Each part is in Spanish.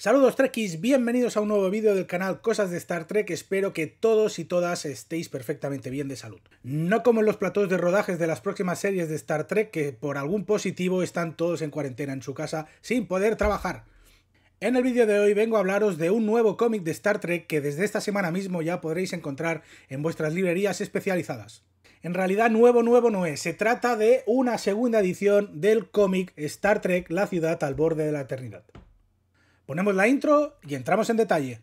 Saludos Trekkies, bienvenidos a un nuevo vídeo del canal Cosas de Star Trek, espero que todos y todas estéis perfectamente bien de salud. No como en los platos de rodajes de las próximas series de Star Trek que por algún positivo están todos en cuarentena en su casa sin poder trabajar. En el vídeo de hoy vengo a hablaros de un nuevo cómic de Star Trek que desde esta semana mismo ya podréis encontrar en vuestras librerías especializadas. En realidad nuevo nuevo no es, se trata de una segunda edición del cómic Star Trek La ciudad al borde de la eternidad. Ponemos la intro y entramos en detalle.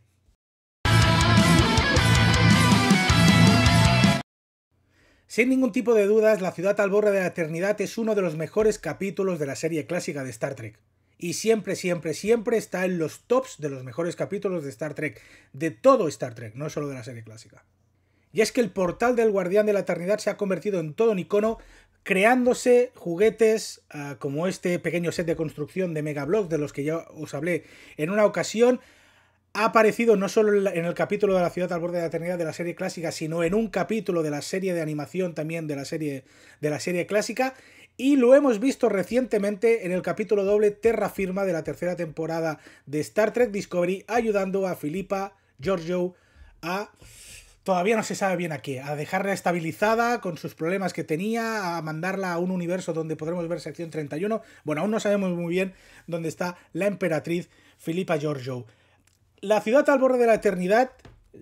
Sin ningún tipo de dudas, La ciudad al de la eternidad es uno de los mejores capítulos de la serie clásica de Star Trek. Y siempre, siempre, siempre está en los tops de los mejores capítulos de Star Trek, de todo Star Trek, no solo de la serie clásica. Y es que el portal del Guardián de la Eternidad se ha convertido en todo un icono creándose juguetes ah, como este pequeño set de construcción de Mega Bloks, de los que ya os hablé en una ocasión. Ha aparecido no solo en el capítulo de la ciudad al borde de la eternidad de la serie clásica, sino en un capítulo de la serie de animación también de la serie, de la serie clásica. Y lo hemos visto recientemente en el capítulo doble Terra Firma de la tercera temporada de Star Trek Discovery, ayudando a Filipa Giorgio a todavía no se sabe bien a qué. A dejarla estabilizada con sus problemas que tenía, a mandarla a un universo donde podremos ver sección 31. Bueno, aún no sabemos muy bien dónde está la emperatriz Filipa Giorgio. La ciudad al borde de la eternidad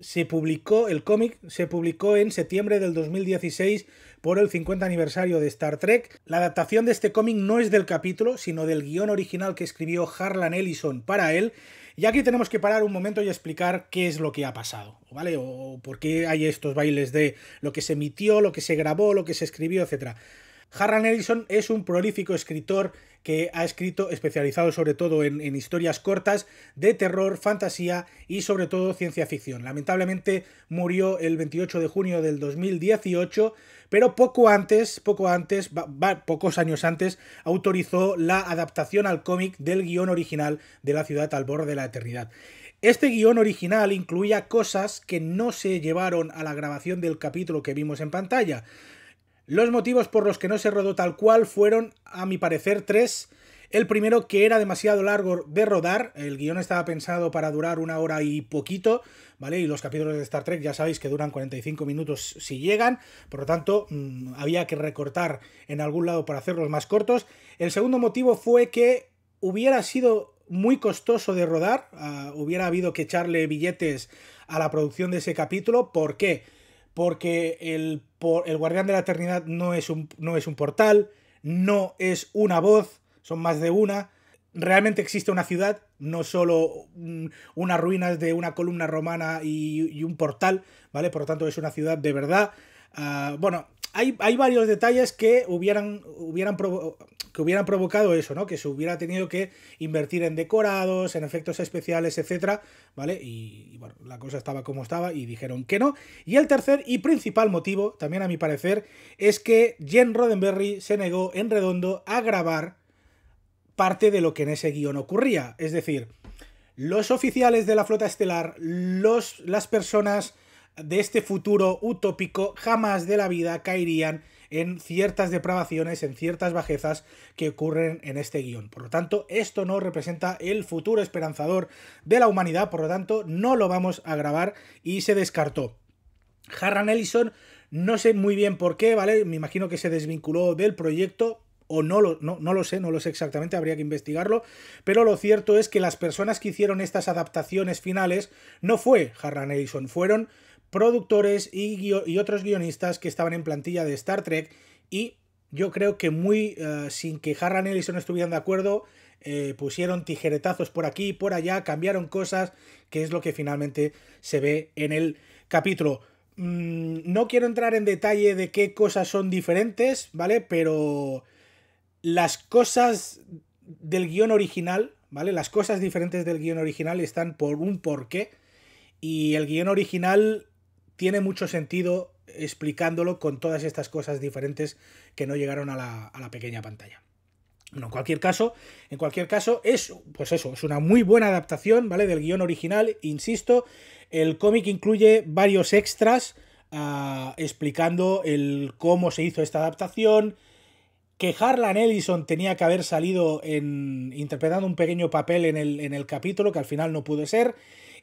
se publicó, el cómic se publicó en septiembre del 2016 por el 50 aniversario de Star Trek. La adaptación de este cómic no es del capítulo, sino del guión original que escribió Harlan Ellison para él y aquí tenemos que parar un momento y explicar qué es lo que ha pasado, ¿vale? O por qué hay estos bailes de lo que se emitió, lo que se grabó, lo que se escribió, etc. Harran Ellison es un prolífico escritor que ha escrito especializado sobre todo en, historias cortas de terror, fantasía y sobre todo ciencia ficción. Lamentablemente murió el 28 de junio del 2018, pero poco antes, poco antes, pocos años antes, autorizó la adaptación al cómic del guión original de La ciudad al borde de la eternidad. Este guión original incluía cosas que no se llevaron a la grabación del capítulo que vimos en pantalla. Los motivos por los que no se rodó tal cual fueron, a mi parecer, tres. El primero, que era demasiado largo de rodar, el guión estaba pensado para durar una hora y poquito, ¿vale? Y los capítulos de Star Trek ya sabéis que duran 45 minutos si llegan, por lo tanto mm, había que recortar en algún lado para hacerlos más cortos. El segundo motivo fue que hubiera sido muy costoso de rodar, ah, hubiera habido que echarle billetes a la producción de ese capítulo, ¿por qué? porque el, el guardián de la eternidad no es, un, no es un portal, no es una voz, son más de una. Realmente existe una ciudad, no solo unas ruinas de una columna romana y, un portal, ¿vale? Por lo tanto, es una ciudad de verdad. Ah, bueno, hay, varios detalles que hubieran, que hubieran provocado eso, ¿no? Que se hubiera tenido que invertir en decorados, en efectos especiales, etcétera, ¿vale? Y, bueno, la cosa estaba como estaba y dijeron que no. Y el tercer y principal motivo, también a mi parecer, es que Jen Roddenberry se negó en redondo a grabar parte de lo que en ese guión ocurría. Es decir, los oficiales de la flota estelar, los, las personas de este futuro utópico jamás de la vida caerían en ciertas depravaciones, en ciertas bajezas que ocurren en este guión. Por lo tanto, esto no representa el futuro esperanzador de la humanidad, por lo tanto, no lo vamos a grabar y se descartó. Harran Ellison, no sé muy bien por qué, ¿vale? Me imagino que se desvinculó del proyecto, o no lo, no, no lo sé, no lo sé exactamente, habría que investigarlo, pero lo cierto es que las personas que hicieron estas adaptaciones finales no fue Harran Ellison, fueron productores y, otros guionistas que estaban en plantilla de Star Trek y yo creo que muy eh, sin que Harran Ellison estuvieran de acuerdo, eh, pusieron tijeretazos por aquí y por allá, cambiaron cosas, que es lo que finalmente se ve en el capítulo. Mm, no quiero entrar en detalle de qué cosas son diferentes, ¿vale? Pero las cosas del guión original, ¿vale? Las cosas diferentes del guión original están por un porqué. Y el guión original tiene mucho sentido explicándolo con todas estas cosas diferentes que no llegaron a la, pequeña pantalla. Bueno, en cualquier caso, en cualquier caso, es, pues eso, es una muy buena adaptación, ¿vale? Del guión original, insisto. El cómic incluye varios extras ah, explicando el cómo se hizo esta adaptación. Que Harlan Ellison tenía que haber salido en, interpretando un pequeño papel en el, en el capítulo, que al final no pudo ser.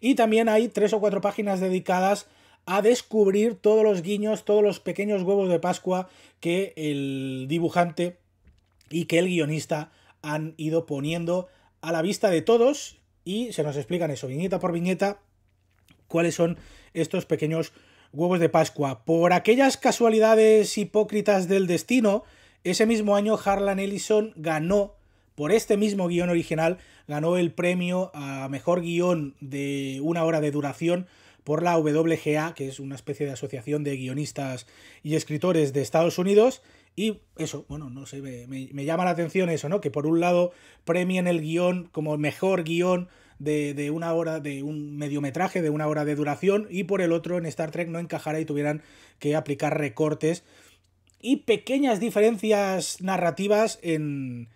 Y también hay tres o cuatro páginas dedicadas a descubrir todos los guiños, todos los pequeños huevos de Pascua que el dibujante y que el guionista han ido poniendo a la vista de todos y se nos explican eso, viñeta por viñeta, cuáles son estos pequeños huevos de Pascua. Por aquellas casualidades hipócritas del destino, ese mismo año Harlan Ellison ganó, por este mismo guión original, ganó el premio a mejor guión de una hora de duración por la WGA, que es una especie de asociación de guionistas y escritores de Estados Unidos. Y eso, bueno, no sé, me, me llama la atención eso, ¿no? Que por un lado premien el guión como mejor guión de, una hora, de un mediometraje de una hora de duración, y por el otro en Star Trek no encajara y tuvieran que aplicar recortes y pequeñas diferencias narrativas en,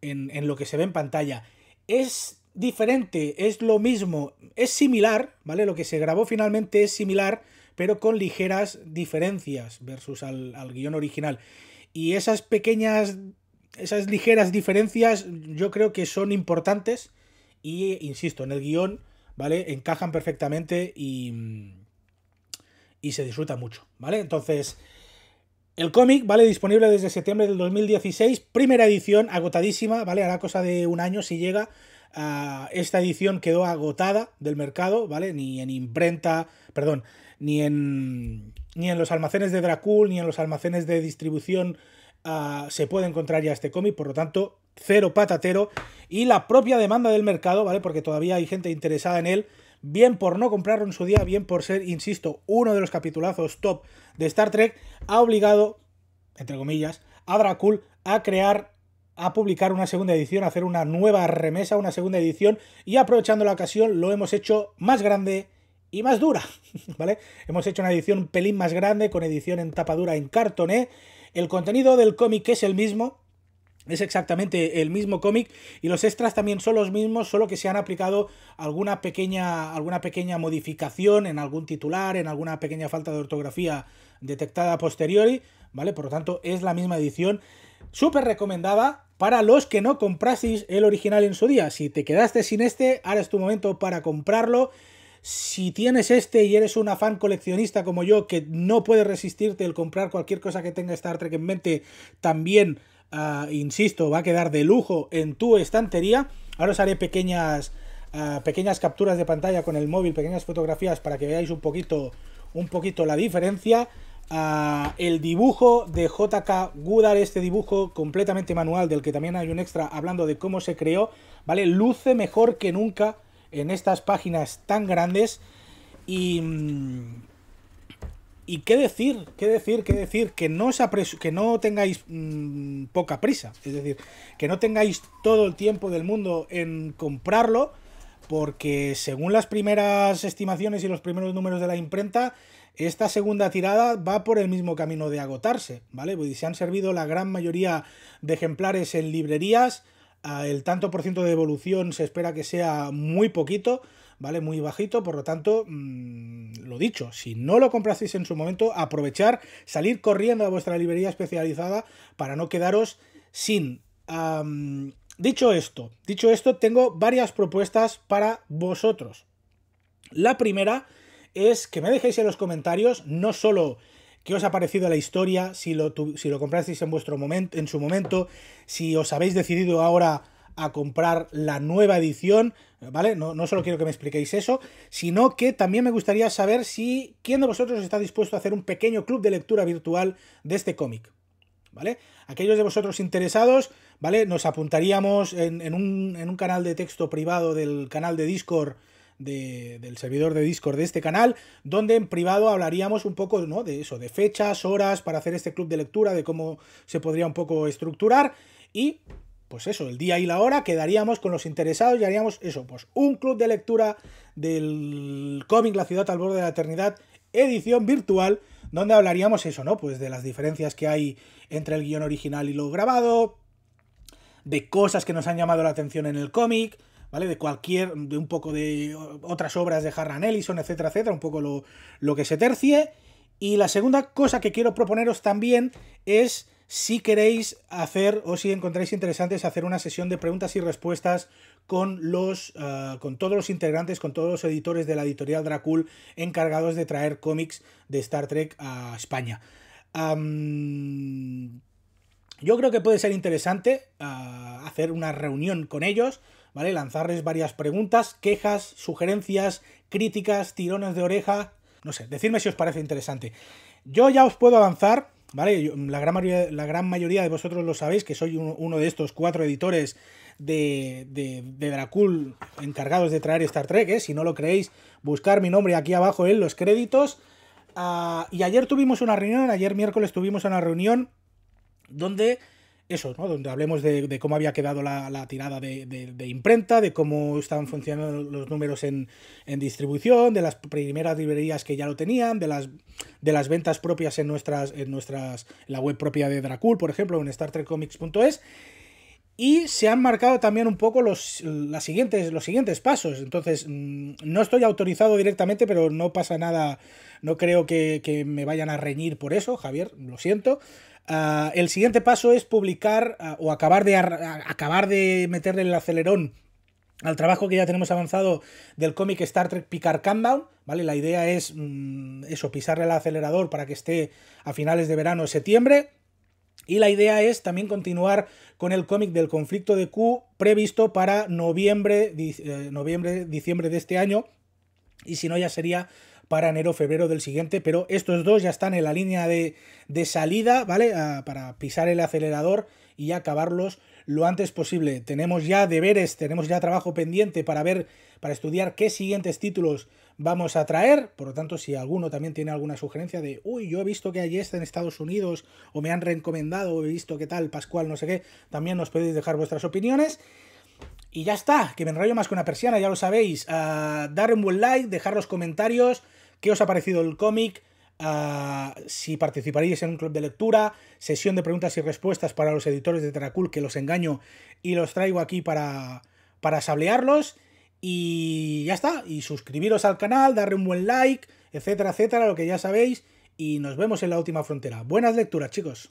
en lo que se ve en pantalla. Es diferente, es lo mismo, es similar, ¿vale? Lo que se grabó finalmente es similar, pero con ligeras diferencias versus al, guión original. Y esas pequeñas, esas ligeras diferencias yo creo que son importantes y, insisto, en el guión, ¿vale? Encajan perfectamente y, y se disfruta mucho, ¿vale? Entonces... El cómic, ¿vale? Disponible desde septiembre del 2016, primera edición, agotadísima, ¿vale? Hará cosa de un año si llega, Ah, esta edición quedó agotada del mercado, ¿vale? Ni en imprenta, perdón, ni en, ni en los almacenes de Dracul, ni en los almacenes de distribución ah, se puede encontrar ya este cómic, por lo tanto, cero patatero. Y la propia demanda del mercado, ¿vale? Porque todavía hay gente interesada en él bien por no comprarlo en su día, bien por ser, insisto, uno de los capitulazos top de Star Trek, ha obligado, entre comillas, a Dracul a crear a publicar una segunda edición, hacer una nueva remesa, una segunda edición, y aprovechando la ocasión lo hemos hecho más grande y más dura, ¿vale? Hemos hecho una edición un pelín más grande, con edición en tapa dura en cartoné. El contenido del cómic es el mismo, es exactamente el mismo cómic y los extras también son los mismos, solo que se han aplicado alguna pequeña, alguna pequeña modificación en algún titular, en alguna pequeña falta de ortografía detectada posteriori, ¿vale? Por lo tanto, es la misma edición súper recomendada para los que no comprasteis el original en su día. Si te quedaste sin este, ahora es tu momento para comprarlo. Si tienes este y eres un fan coleccionista como yo, que no puedes resistirte el comprar cualquier cosa que tenga Star Trek en mente, también, ah, insisto, va a quedar de lujo en tu estantería. Ahora os haré pequeñas, ah, pequeñas capturas de pantalla con el móvil, pequeñas fotografías para que veáis un poquito, un poquito la diferencia el dibujo de JK Gudar, este dibujo completamente manual del que también hay un extra hablando de cómo se creó, ¿vale? Luce mejor que nunca en estas páginas tan grandes y... Mm, y qué decir, qué decir, qué decir, que no, que no tengáis mm, poca prisa, es decir, que no tengáis todo el tiempo del mundo en comprarlo, porque según las primeras estimaciones y los primeros números de la imprenta, esta segunda tirada va por el mismo camino de agotarse, ¿vale? se han servido la gran mayoría de ejemplares en librerías, ah, el tanto por ciento de evolución se espera que sea muy poquito, ¿vale? Muy bajito, por lo tanto, mm, lo dicho, si no lo comprasteis en su momento, aprovechar, salir corriendo a vuestra librería especializada para no quedaros sin... dicho esto, dicho esto, tengo varias propuestas para vosotros. La primera es que me dejéis en los comentarios no solo qué os ha parecido la historia, si lo, si lo comprasteis en, vuestro momento, en su momento, si os habéis decidido ahora a comprar la nueva edición, ¿vale? No, no solo quiero que me expliquéis eso, sino que también me gustaría saber si quién de vosotros está dispuesto a hacer un pequeño club de lectura virtual de este cómic. ¿Vale? Aquellos de vosotros interesados, ¿vale? Nos apuntaríamos en, un, en un canal de texto privado del canal de Discord del servidor de Discord de este canal, donde en privado hablaríamos un poco ¿no? de eso, de fechas, horas para hacer este club de lectura, de cómo se podría un poco estructurar y pues eso, el día y la hora, quedaríamos con los interesados y haríamos eso, pues un club de lectura del cómic La ciudad al borde de la eternidad, edición virtual, donde hablaríamos eso, ¿no? Pues de las diferencias que hay entre el guión original y lo grabado, de cosas que nos han llamado la atención en el cómic, ¿vale? De cualquier, de un poco de otras obras de Harlan Ellison, etcétera, etcétera, un poco lo, que se tercie. Y la segunda cosa que quiero proponeros también es si queréis hacer o si encontráis interesantes hacer una sesión de preguntas y respuestas con los eh, con todos los integrantes, con todos los editores de la editorial Dracul encargados de traer cómics de Star Trek a España. yo creo que puede ser interesante eh, hacer una reunión con ellos ¿vale? Lanzarles varias preguntas, quejas, sugerencias, críticas, tirones de oreja, no sé, decidme si os parece interesante. Yo ya os puedo avanzar, ¿vale? la, gran mayoría, la gran mayoría de vosotros lo sabéis, que soy uno, de estos cuatro editores de, de, Dracul encargados de traer Star Trek, ¿eh? Si no lo creéis, buscar mi nombre aquí abajo en los créditos. Ah, y ayer tuvimos una reunión, ayer miércoles tuvimos una reunión donde eso, ¿no? donde hablemos de, cómo había quedado la, tirada de, imprenta, de cómo estaban funcionando los números en, distribución, de las primeras librerías que ya lo tenían, de las, de las ventas propias en nuestras, en nuestras, la web propia de Dracul, por ejemplo, en StarTrekComics.es. Y se han marcado también un poco los, las siguientes, los siguientes pasos. Entonces, mm, no estoy autorizado directamente, pero no pasa nada. No creo que, que me vayan a reñir por eso, Javier, lo siento. Ah, el siguiente paso es publicar ah, o acabar de, ah, acabar de meterle el acelerón al trabajo que ya tenemos avanzado del cómic Star Trek Picard Countdown, ¿vale? La idea es mm, eso, pisarle el acelerador para que esté a finales de verano o septiembre. Y la idea es también continuar con el cómic del conflicto de Q previsto para noviembre, eh, noviembre, diciembre de este año. Y si no, ya sería para enero-febrero del siguiente, pero estos dos ya están en la línea de, salida, ¿vale? Ah, para pisar el acelerador y acabarlos lo antes posible. Tenemos ya deberes, tenemos ya trabajo pendiente para ver, para estudiar qué siguientes títulos vamos a traer. Por lo tanto, si alguno también tiene alguna sugerencia de, uy, yo he visto que hay este en Estados Unidos, o me han recomendado, o he visto qué tal, Pascual, no sé qué, también nos podéis dejar vuestras opiniones. Y ya está, que me enrollo más que una persiana, ya lo sabéis. Ah, dar un buen like, dejar los comentarios. ¿Qué os ha parecido el cómic? Ah, si participaríais en un club de lectura, sesión de preguntas y respuestas para los editores de Terracool, que los engaño y los traigo aquí para, para sablearlos. Y ya está, y suscribiros al canal, darle un buen like, etcétera, etcétera, lo que ya sabéis. Y nos vemos en la última frontera. Buenas lecturas, chicos.